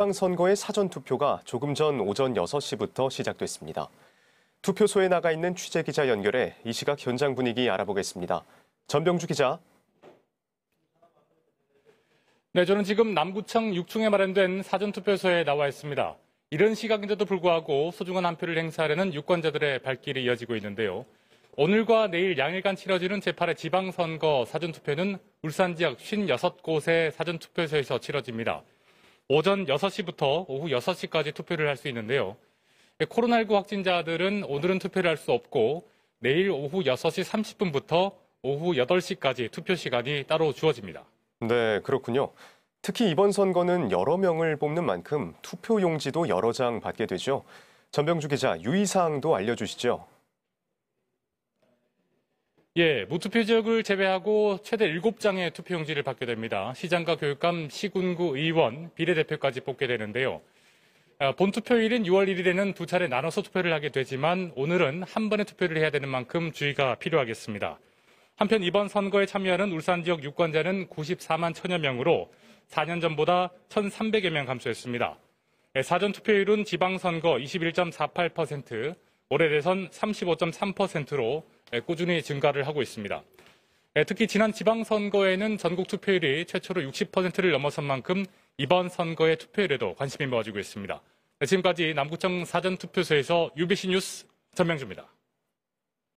지방선거의 사전투표가 조금 전 오전 6시부터 시작됐습니다. 투표소에 나가 있는 취재기자 연결해 이 시각 현장 분위기 알아보겠습니다. 전병주 기자. 네, 저는 지금 남구청 6층에 마련된 사전투표소에 나와 있습니다. 이런 시각인데도 불구하고 소중한 한 표를 행사하려는 유권자들의 발길이 이어지고 있는데요. 오늘과 내일 양일간 치러지는 제8회 지방선거 사전투표는 울산 지역 56곳의 사전투표소에서 치러집니다. 오전 6시부터 오후 6시까지 투표를 할 수 있는데요. 예, 코로나19 확진자들은 오늘은 투표를 할 수 없고 내일 오후 6시 30분부터 오후 8시까지 투표 시간이 따로 주어집니다. 네, 그렇군요. 특히 이번 선거는 여러 명을 뽑는 만큼 투표 용지도 여러 장 받게 되죠. 전병주 기자 유의사항도 알려주시죠. 예, 무투표 지역을 제외하고 최대 7장의 투표용지를 받게 됩니다. 시장과 교육감, 시군구 의원, 비례대표까지 뽑게 되는데요. 아, 본 투표일인 6월 1일에는 두 차례 나눠서 투표를 하게 되지만 오늘은 한 번에 투표를 해야 되는 만큼 주의가 필요하겠습니다. 한편 이번 선거에 참여하는 울산 지역 유권자는 94만 천여 명으로 4년 전보다 1,300여 명 감소했습니다. 예, 사전 투표율은 지방선거 21.48%, 올해 대선 35.3%로 예, 꾸준히 증가를 하고 있습니다. 예, 특히 지난 지방선거에는 전국 투표율이 최초로 60%를 넘어선 만큼 이번 선거의 투표율에도 관심이 모아지고 있습니다. 네, 지금까지 남구청 사전투표소에서 UBC 뉴스 전명주입니다.